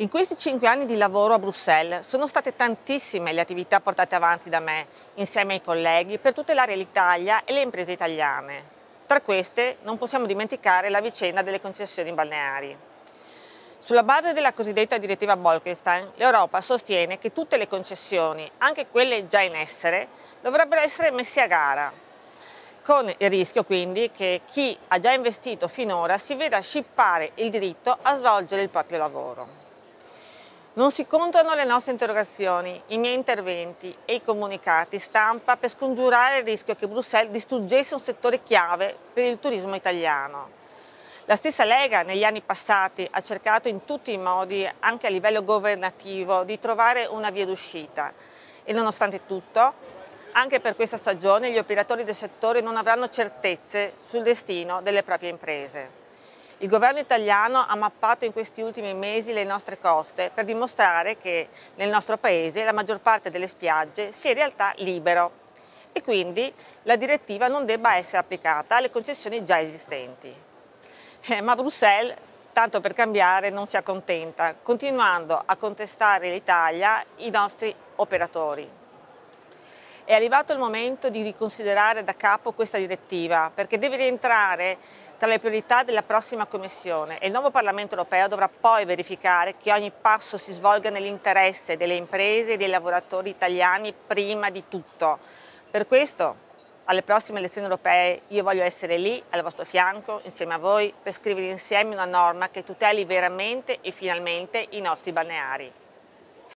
In questi cinque anni di lavoro a Bruxelles sono state tantissime le attività portate avanti da me, insieme ai colleghi, per tutelare l'Italia e le imprese italiane. Tra queste non possiamo dimenticare la vicenda delle concessioni balneari. Sulla base della cosiddetta direttiva Bolkestein, l'Europa sostiene che tutte le concessioni, anche quelle già in essere, dovrebbero essere messe a gara, con il rischio quindi che chi ha già investito finora si veda scippare il diritto a svolgere il proprio lavoro. Non si contano le nostre interrogazioni, i miei interventi e i comunicati stampa per scongiurare il rischio che Bruxelles distruggesse un settore chiave per il turismo italiano. La stessa Lega negli anni passati ha cercato in tutti i modi, anche a livello governativo, di trovare una via d'uscita e nonostante tutto, anche per questa stagione gli operatori del settore non avranno certezze sul destino delle proprie imprese. Il governo italiano ha mappato in questi ultimi mesi le nostre coste per dimostrare che nel nostro paese la maggior parte delle spiagge sia in realtà libero e quindi la direttiva non debba essere applicata alle concessioni già esistenti. Eh, ma Bruxelles, tanto per cambiare, non si accontenta, continuando a contestare l'Italia i nostri operatori. È arrivato il momento di riconsiderare da capo questa direttiva perché deve rientrare tra le priorità della prossima Commissione e il nuovo Parlamento europeo dovrà poi verificare che ogni passo si svolga nell'interesse delle imprese e dei lavoratori italiani prima di tutto. Per questo alle prossime elezioni europee io voglio essere lì al vostro fianco insieme a voi per scrivere insieme una norma che tuteli veramente e finalmente i nostri balneari.